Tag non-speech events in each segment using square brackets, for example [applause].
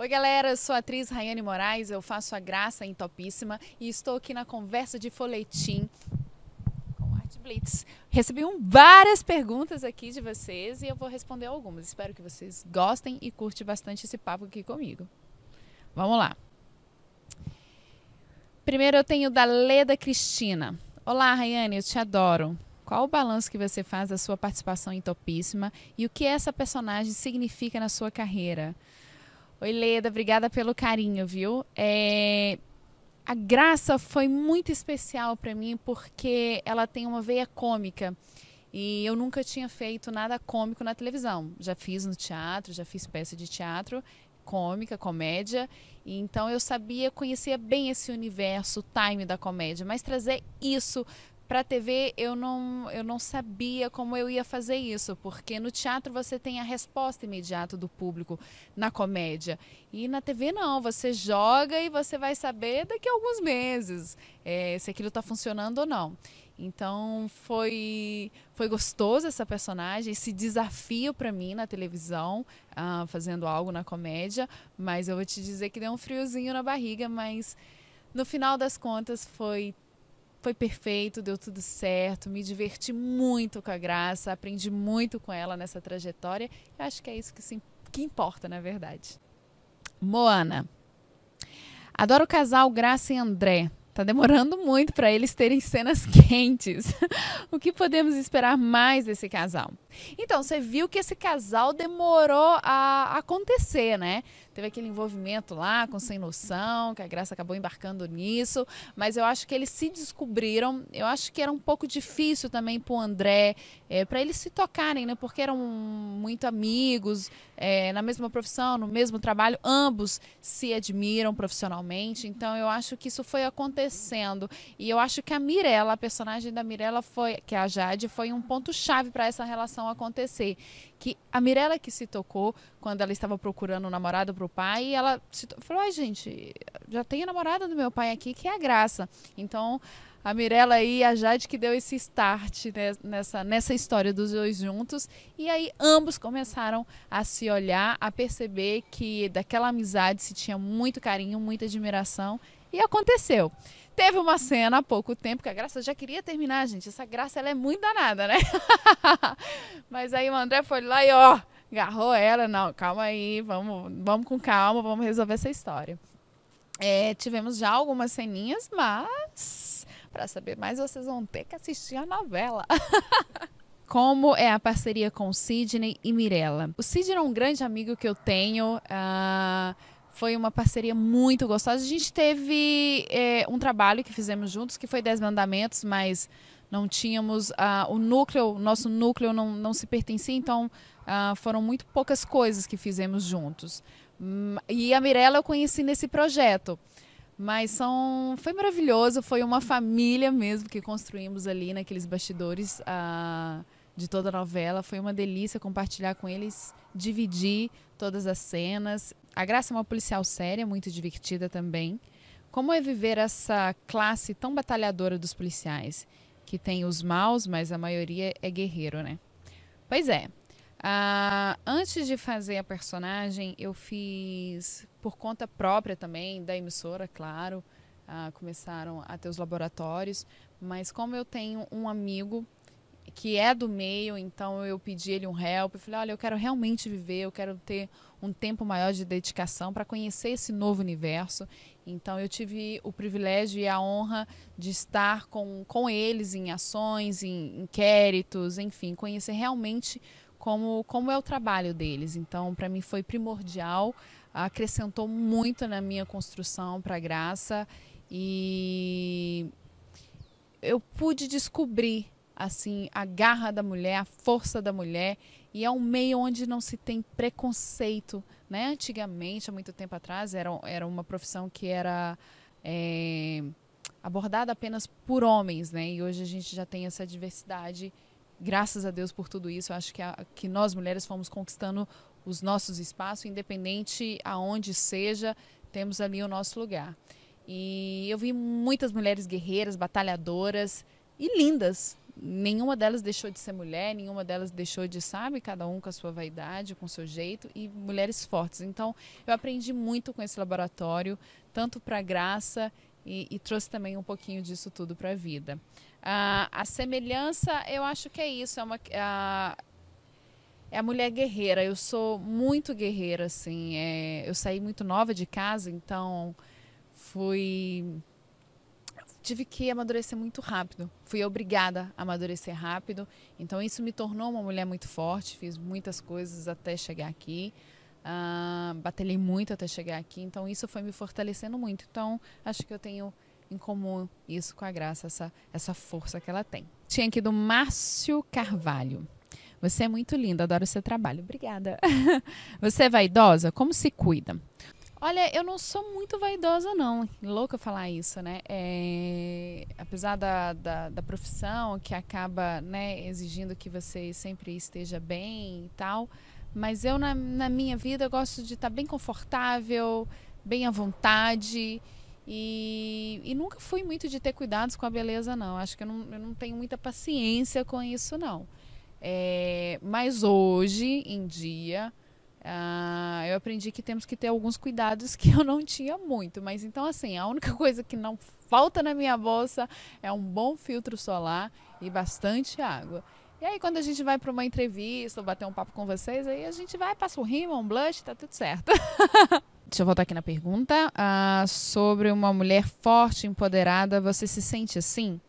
Oi, galera, eu sou a atriz Rayane Moraes, eu faço a graça em Topíssima e estou aqui na conversa de folhetim com Art Blitz. Recebi um, várias perguntas aqui de vocês e eu vou responder algumas. Espero que vocês gostem e curtem bastante esse papo aqui comigo. Vamos lá. Primeiro eu tenho da Leda Cristina. Olá, Rayane, eu te adoro. Qual o balanço que você faz da sua participação em Topíssima e o que essa personagem significa na sua carreira? Oi, Leda, obrigada pelo carinho, viu? É... A Graça foi muito especial para mim porque ela tem uma veia cômica. E eu nunca tinha feito nada cômico na televisão. Já fiz no teatro, já fiz peça de teatro cômica, comédia. E então eu sabia, conhecia bem esse universo, o time da comédia, mas trazer isso para a TV eu não, eu não sabia como eu ia fazer isso, porque no teatro você tem a resposta imediata do público na comédia. E na TV não, você joga e você vai saber daqui a alguns meses é, se aquilo está funcionando ou não. Então foi, foi gostoso essa personagem, esse desafio para mim na televisão, ah, fazendo algo na comédia, mas eu vou te dizer que deu um friozinho na barriga, mas no final das contas foi foi perfeito, deu tudo certo, me diverti muito com a Graça, aprendi muito com ela nessa trajetória. Eu acho que é isso que, se, que importa, na verdade. Moana. Adoro o casal Graça e André. Tá demorando muito para eles terem cenas [laughs] quentes. o que podemos esperar mais desse casal? Então, você viu que esse casal demorou a acontecer, né? Teve aquele envolvimento lá com Sem Noção, que a Graça acabou embarcando nisso, mas eu acho que eles se descobriram. Eu acho que era um pouco difícil também para o André, é, para eles se tocarem, né? Porque eram muito amigos, é, na mesma profissão, no mesmo trabalho, ambos se admiram profissionalmente. Então, eu acho que isso foi acontecendo. E eu acho que a Mirella, a personagem da Mirella, foi, que é a Jade, foi um ponto-chave para essa relação situação acontecer. Que a Mirella que se tocou quando ela estava procurando um namorado para o pai, ela falou: ai, ah, gente, já tem a namorada do meu pai aqui, que é a graça. Então. A Mirella e a Jade que deu esse start né, nessa, nessa história dos dois juntos. E aí ambos começaram a se olhar, a perceber que daquela amizade se tinha muito carinho, muita admiração e aconteceu. Teve uma cena há pouco tempo que a Graça já queria terminar, gente. Essa Graça ela é muito danada, né? [laughs] Mas aí o André foi lá e ó, agarrou ela, não, calma aí, vamos, vamos com calma, vamos resolver essa história. É, tivemos já algumas ceninhas, mas para saber mais vocês vão ter que assistir a novela. [laughs] como é a parceria com Sidney e Mirella. O Sidney é um grande amigo que eu tenho. Uh foi uma parceria muito gostosa. A gente teve é, um trabalho que fizemos juntos, que foi Dez Mandamentos, mas não tínhamos ah, o núcleo, nosso núcleo não, não se pertencia, então ah, foram muito poucas coisas que fizemos juntos. Hum, e a Mirella eu conheci nesse projeto. Mas são, foi maravilhoso, foi uma família mesmo que construímos ali naqueles bastidores. Ah, de toda a novela. Foi uma delícia compartilhar com eles, dividir todas as cenas. A Graça é uma policial séria, muito divertida também. Como é viver essa classe tão batalhadora dos policiais? Que tem os maus, mas a maioria é guerreiro, né? Pois é. Ah, antes de fazer a personagem, eu fiz por conta própria também, da emissora, claro. Ah, começaram a ter os laboratórios. Mas como eu tenho um amigo que é do meio, então eu pedi ele um help. Eu falei: olha, eu quero realmente viver, eu quero ter um tempo maior de dedicação para conhecer esse novo universo. Então eu tive o privilégio e a honra de estar com, com eles em ações, em inquéritos, enfim, conhecer realmente como, como é o trabalho deles. Então, para mim foi primordial, acrescentou muito na minha construção para a graça e eu pude descobrir assim a garra da mulher, a força da mulher e é um meio onde não se tem preconceito, né? Antigamente, há muito tempo atrás, era, era uma profissão que era é, abordada apenas por homens, né? E hoje a gente já tem essa diversidade. Graças a Deus por tudo isso, eu acho que, a, que nós mulheres fomos conquistando os nossos espaços, independente aonde seja, temos ali o nosso lugar. E eu vi muitas mulheres guerreiras, batalhadoras e lindas, nenhuma delas deixou de ser mulher, nenhuma delas deixou de, sabe, cada um com a sua vaidade, com o seu jeito, e mulheres fortes. Então, eu aprendi muito com esse laboratório, tanto para a graça e, e, trouxe também um pouquinho disso tudo para a vida. Ah, a semelhança, eu acho que é isso, é uma. A, é a mulher guerreira, eu sou muito guerreira, assim. É, eu saí muito nova de casa, então fui tive que amadurecer muito rápido. Fui obrigada a amadurecer rápido. Então isso me tornou uma mulher muito forte. Fiz muitas coisas até chegar aqui. Uh, muito até chegar aqui. Então isso foi me fortalecendo muito. Então acho que eu tenho em comum isso com a Graça, essa, essa força que ela tem. Tinha aqui do Márcio Carvalho. Você é muito linda, adoro seu trabalho. Obrigada. [laughs] Você é vaidosa? Como se cuida? Olha, eu não sou muito vaidosa, não. Louca falar isso, né? É... Apesar da, da, da, profissão que acaba né, exigindo que você sempre esteja bem e tal. Mas eu, na, na minha vida, gosto de estar tá bem confortável, bem à vontade. E, e, nunca fui muito de ter cuidados com a beleza, não. Acho que eu não, eu não tenho muita paciência com isso, não. É... Mas hoje em dia Uh, eu aprendi que temos que ter alguns cuidados que eu não tinha muito, mas então assim, a única coisa que não falta na minha bolsa é um bom filtro solar e bastante água. E aí quando a gente vai para uma entrevista ou bater um papo com vocês, aí a gente vai, passa um rima, um blush, tá tudo certo. [laughs] Deixa eu voltar aqui na pergunta. Uh, sobre uma mulher forte, empoderada, você se sente assim?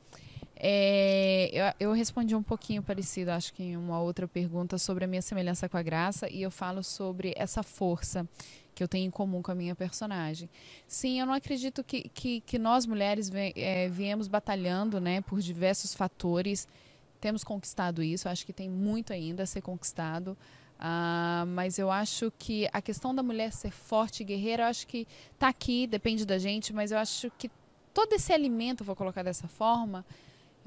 É, eu, eu, respondi um pouquinho parecido, acho que em uma outra pergunta sobre a minha semelhança com a Graça e eu falo sobre essa força que eu tenho em comum com a minha personagem. Sim, eu não acredito que, que, que nós mulheres é, viemos batalhando né, por diversos fatores, temos conquistado isso, acho que tem muito ainda a ser conquistado. Ah, mas eu acho que a questão da mulher ser forte e guerreira, eu acho que está aqui, depende da gente, mas eu acho que todo esse alimento, vou colocar dessa forma,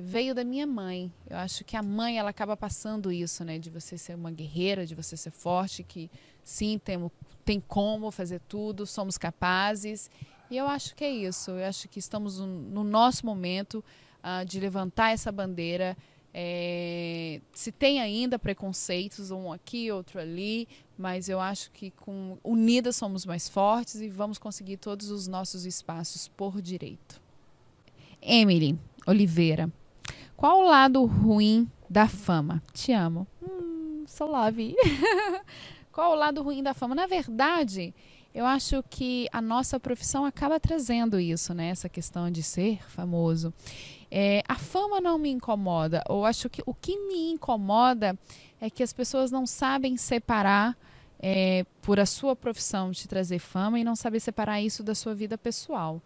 veio da minha mãe. Eu acho que a mãe ela acaba passando isso, né, de você ser uma guerreira, de você ser forte, que sim, tem, tem como fazer tudo, somos capazes. E eu acho que é isso. Eu acho que estamos no nosso momento uh, de levantar essa bandeira. É, se tem ainda preconceitos, um aqui, outro ali, mas eu acho que com unidas somos mais fortes e vamos conseguir todos os nossos espaços por direito. Emily Oliveira, qual o lado ruim da fama? Te amo. Hum, so love. [laughs] Qual o lado ruim da fama? Na verdade, eu acho que a nossa profissão acaba trazendo isso, né? Essa questão de ser famoso. É, a fama não me incomoda. Eu acho que o que me incomoda é que as pessoas não sabem separar é, por a sua profissão te trazer fama e não saber separar isso da sua vida pessoal.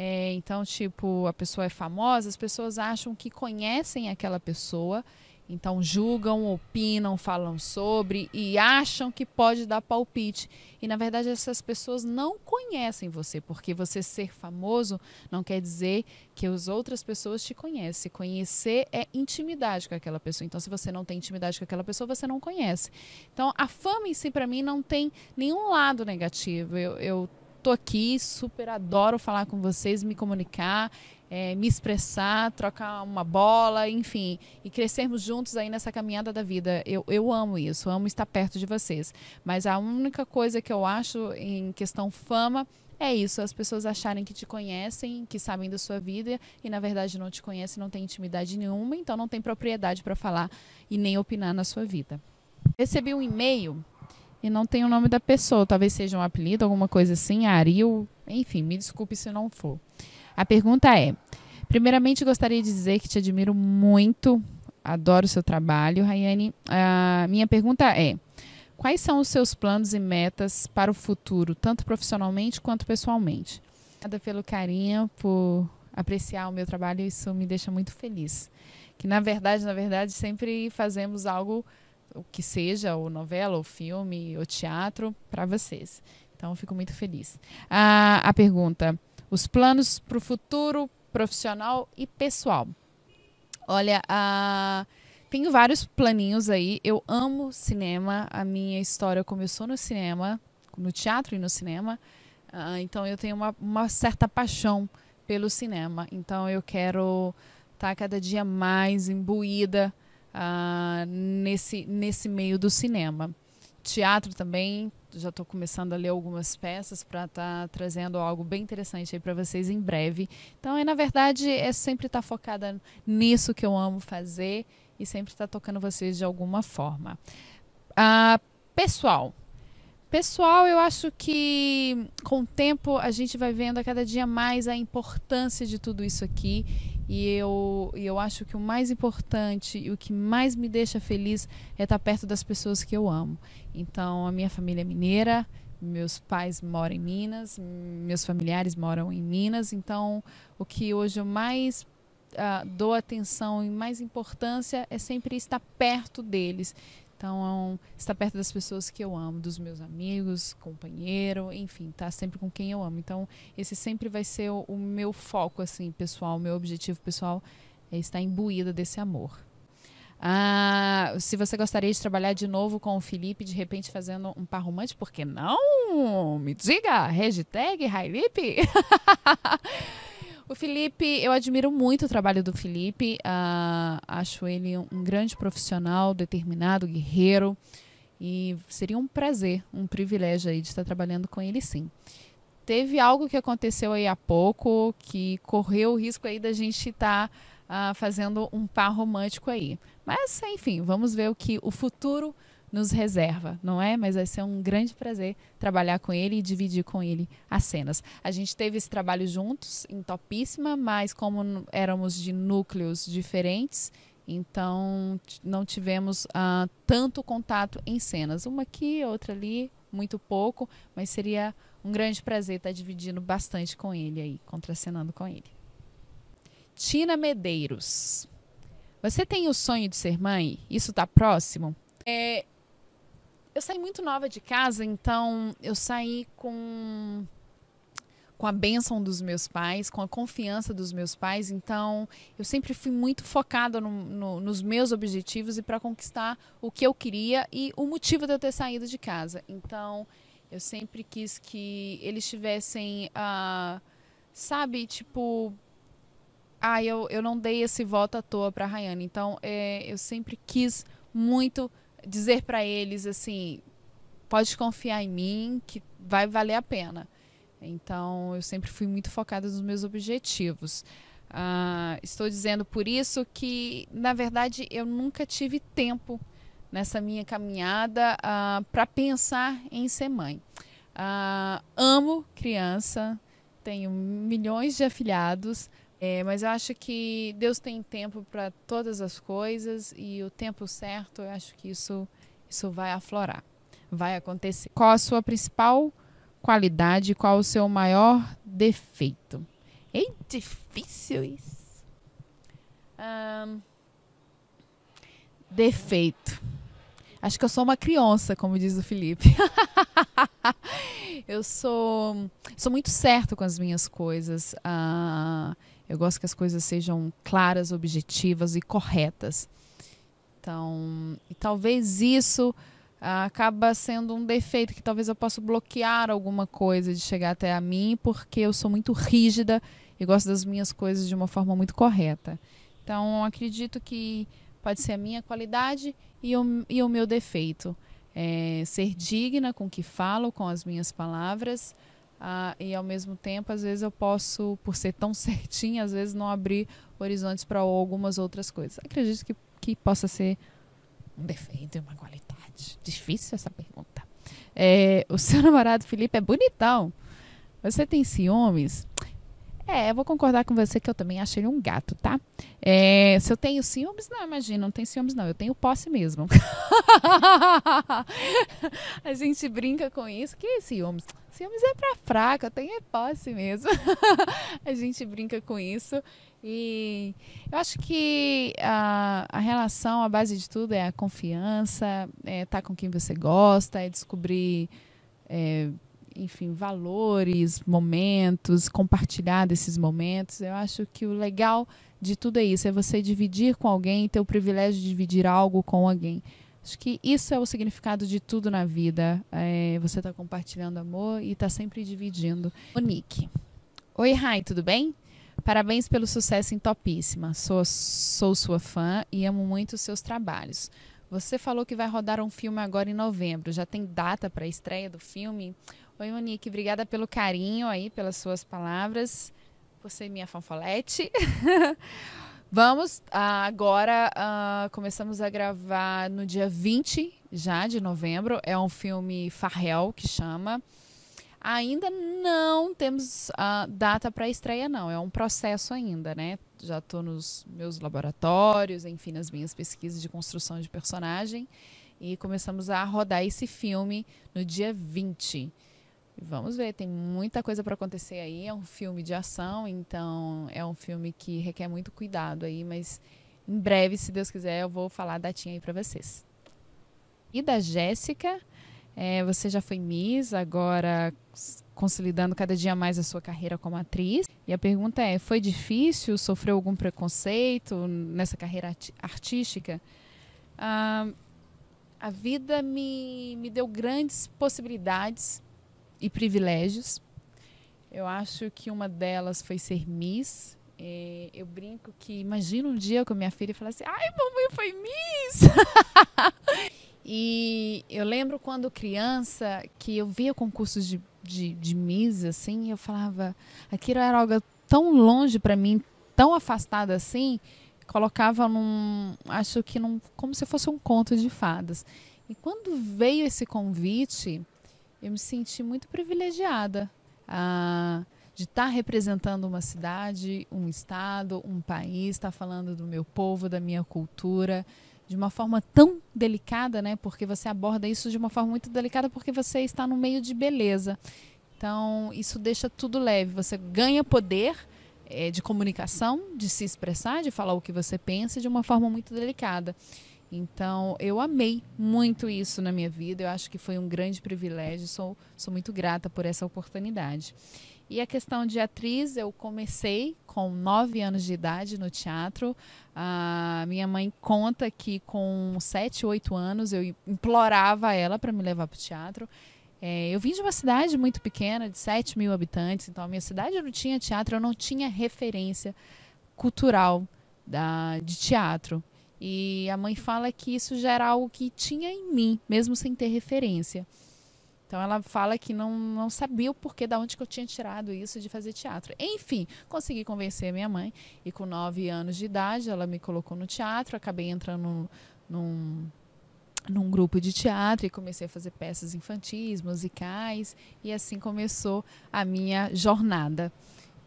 É, então, tipo, a pessoa é famosa, as pessoas acham que conhecem aquela pessoa, então julgam, opinam, falam sobre e acham que pode dar palpite. E na verdade, essas pessoas não conhecem você, porque você ser famoso não quer dizer que as outras pessoas te conhecem. Conhecer é intimidade com aquela pessoa. Então, se você não tem intimidade com aquela pessoa, você não conhece. Então, a fama em si, para mim, não tem nenhum lado negativo. Eu, eu tô aqui, super adoro falar com vocês, me comunicar, é, me expressar, trocar uma bola, enfim, e crescermos juntos aí nessa caminhada da vida. Eu, eu amo isso, amo estar perto de vocês. Mas a única coisa que eu acho em questão fama é isso, as pessoas acharem que te conhecem, que sabem da sua vida e na verdade não te conhecem, não tem intimidade nenhuma, então não tem propriedade para falar e nem opinar na sua vida. Recebi um e-mail e não tem o nome da pessoa, talvez seja um apelido, alguma coisa assim, Ariel, enfim, me desculpe se não for. A pergunta é: primeiramente gostaria de dizer que te admiro muito, adoro o seu trabalho, Rayane. A minha pergunta é: quais são os seus planos e metas para o futuro, tanto profissionalmente quanto pessoalmente? Obrigada pelo carinho, por apreciar o meu trabalho, isso me deixa muito feliz. Que na verdade, na verdade, sempre fazemos algo o que seja, ou novela, ou filme, ou teatro, para vocês. Então, fico muito feliz. Ah, a pergunta: os planos para o futuro profissional e pessoal? Olha, ah, tenho vários planinhos aí. Eu amo cinema. A minha história começou no cinema, no teatro e no cinema. Ah, então, eu tenho uma, uma certa paixão pelo cinema. Então, eu quero estar tá cada dia mais imbuída uh, nesse, nesse meio do cinema. Teatro também, já estou começando a ler algumas peças para estar tá trazendo algo bem interessante aí para vocês em breve. Então, é, na verdade, é sempre estar tá focada nisso que eu amo fazer e sempre estar tá tocando vocês de alguma forma. Uh, pessoal, Pessoal, eu acho que com o tempo a gente vai vendo a cada dia mais a importância de tudo isso aqui e eu, e eu acho que o mais importante e o que mais me deixa feliz é estar perto das pessoas que eu amo. Então, a minha família é mineira, meus pais moram em Minas, meus familiares moram em Minas. Então, o que hoje eu mais uh, dou atenção e mais importância é sempre estar perto deles, então, é estar perto das pessoas que eu amo, dos meus amigos, companheiro, enfim, estar tá sempre com quem eu amo. Então, esse sempre vai ser o, o meu foco, assim, pessoal, meu objetivo pessoal é estar imbuída desse amor. Ah, se você gostaria de trabalhar de novo com o Felipe, de repente fazendo um par romântico, por que não? Me diga! Hashtag Railipe! [laughs] O Felipe, eu admiro muito o trabalho do Felipe. Uh, acho ele um grande profissional, determinado, guerreiro. E seria um prazer, um privilégio aí de estar trabalhando com ele sim. Teve algo que aconteceu aí há pouco que correu o risco aí da gente estar tá, uh, fazendo um par romântico aí. Mas, enfim, vamos ver o que o futuro nos reserva, não é? Mas vai ser um grande prazer trabalhar com ele e dividir com ele as cenas. A gente teve esse trabalho juntos em Topíssima, mas como éramos de núcleos diferentes, então não tivemos uh, tanto contato em cenas. Uma aqui, outra ali, muito pouco, mas seria um grande prazer estar dividindo bastante com ele aí, contracenando com ele. Tina Medeiros. Você tem o sonho de ser mãe? Isso está próximo? É, eu saí muito nova de casa, então eu saí com com a bênção dos meus pais, com a confiança dos meus pais. Então, eu sempre fui muito focada no, no, nos meus objetivos e para conquistar o que eu queria e o motivo de eu ter saído de casa. Então, eu sempre quis que eles tivessem, ah, sabe, tipo. Ah, eu, eu não dei esse voto à toa para a Rayane. Então, é, eu sempre quis muito dizer para eles assim, pode confiar em mim que vai valer a pena. Então, eu sempre fui muito focada nos meus objetivos. Uh, estou dizendo por isso que, na verdade, eu nunca tive tempo nessa minha caminhada uh, ah, para pensar em ser mãe. Uh, amo criança, tenho milhões de afilhados, é, mas eu acho que Deus tem tempo para todas as coisas e o tempo certo, eu acho que isso, isso vai aflorar, vai acontecer. Qual a sua principal qualidade? Qual o seu maior defeito? É difícil isso. Um, defeito. Acho que eu sou uma criança, como diz o Felipe. [laughs] eu sou, sou muito certo com as minhas coisas. Uh, eu gosto que as coisas sejam claras, objetivas e corretas. Então, e talvez isso ah, acaba sendo um defeito que talvez eu possa bloquear alguma coisa de chegar até a mim, porque eu sou muito rígida e gosto das minhas coisas de uma forma muito correta. Então, acredito que pode ser a minha qualidade e o, e o meu defeito. É, ser digna com o que falo, com as minhas palavras, ah, e ao mesmo tempo, às vezes eu posso, por ser tão [laughs] certinha, às vezes não abrir horizontes para algumas outras coisas. Acredito que, que possa ser um defeito e uma qualidade. Difícil essa pergunta. É, o seu [laughs] namorado Felipe é bonitão. Você tem ciúmes? É, eu vou concordar com você que eu também achei ele um gato, tá? É, se eu tenho ciúmes, não, imagina, não tem ciúmes, não. Eu tenho posse mesmo. [laughs] a gente brinca com isso. Que ciúmes? Ciúmes é pra fraca, tem é posse mesmo. [laughs] a gente brinca com isso. E eu acho que a, a relação, a base de tudo é a confiança, é estar tá com quem você gosta, é descobrir, é, enfim, valores, momentos, compartilhar desses momentos. Eu acho que o legal de tudo é isso, é você dividir com alguém, ter o privilégio de dividir algo com alguém. Acho que isso é o significado de tudo na vida. É, você está compartilhando amor e está sempre dividindo. Monique. Oi, Rai, tudo bem? Parabéns pelo sucesso em Topíssima. Sou, sou sua fã e amo muito os seus trabalhos. Você falou que vai rodar um filme agora em novembro. Já tem data para a estreia do filme? Oi, Monique, obrigada pelo carinho aí, pelas suas palavras, Você é minha fanfolete. [laughs] Vamos ah, agora. Ah, começamos a gravar no dia 20 já de novembro. É um filme Farrell que chama. Ainda não temos ah, data para estreia, não. É um processo ainda, né? Já estou nos meus laboratórios, enfim, nas minhas pesquisas de construção de personagem. E começamos a rodar esse filme no dia 20. Vamos ver, tem muita coisa para acontecer aí. É um filme de ação, então é um filme que requer muito cuidado aí, mas em breve, se Deus quiser, eu vou falar a datinha aí para vocês. E da Jéssica, é, você já foi Miss, agora consolidando cada dia mais a sua carreira como atriz. E a pergunta é: foi difícil? Sofreu algum preconceito nessa carreira artística? Ah, a vida me, me deu grandes possibilidades e privilégios. Eu acho que uma delas foi ser Miss. É, eu brinco que imagino um dia com a minha filha e falar assim: ai, mamãe foi Miss! [laughs] e eu lembro quando criança que eu via concursos de, de, de Miss, assim, eu falava: aquilo era algo tão longe para mim, tão afastado assim, colocava num. Acho que num. como se fosse um conto de fadas. E quando veio esse convite, eu me senti muito privilegiada ah, de estar tá representando uma cidade, um estado, um país, estar tá falando do meu povo, da minha cultura, de uma forma tão delicada, né? Porque você aborda isso de uma forma muito delicada, porque você está no meio de beleza. Então, isso deixa tudo leve. Você ganha poder é, de comunicação, de se expressar, de falar o que você pensa de uma forma muito delicada. Então, eu amei muito isso na minha vida. Eu acho que foi um grande privilégio. Sou, sou muito grata por essa oportunidade. E a questão de atriz, eu comecei com 9 anos de idade no teatro. A minha mãe conta que com 7, 8 anos eu implorava ela para me levar para o teatro. É, eu vim de uma cidade muito pequena, de 7 mil habitantes, então a minha cidade não tinha teatro, eu não tinha referência cultural da, de teatro. E a mãe fala que isso já era algo que tinha em mim, mesmo sem ter referência. Então ela fala que não, não sabia o porquê da onde que eu tinha tirado isso de fazer teatro. Enfim, consegui convencer a minha mãe e com nove anos de idade ela me colocou no teatro, acabei entrando num, num grupo de teatro e comecei a fazer peças infantis, musicais e assim começou a minha jornada.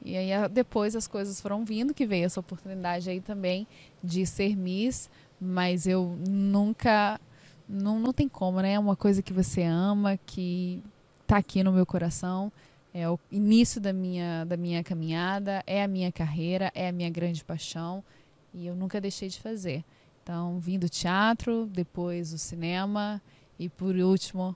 E aí depois as coisas foram vindo, que veio essa oportunidade aí também de ser Miss, mas eu nunca. Não, não tem como, né? É uma coisa que você ama, que está aqui no meu coração. É o início da minha, da minha caminhada, é a minha carreira, é a minha grande paixão e eu nunca deixei de fazer. Então, vim do teatro, depois o cinema e por último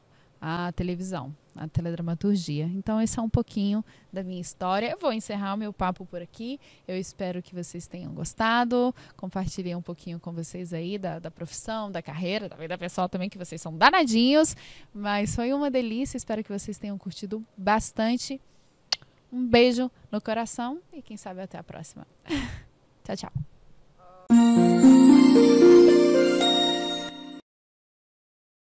a televisão, a teledramaturgia. Então, esse é um pouquinho da minha história. Eu vou encerrar o meu papo por aqui. Eu espero que vocês tenham gostado. Compartilhei um pouquinho com vocês aí da, da profissão, da carreira, da vida pessoal também, que vocês são danadinhos. Mas foi uma delícia. Espero que vocês tenham curtido bastante. Um beijo no coração e quem sabe até a próxima. [laughs] tchau, tchau.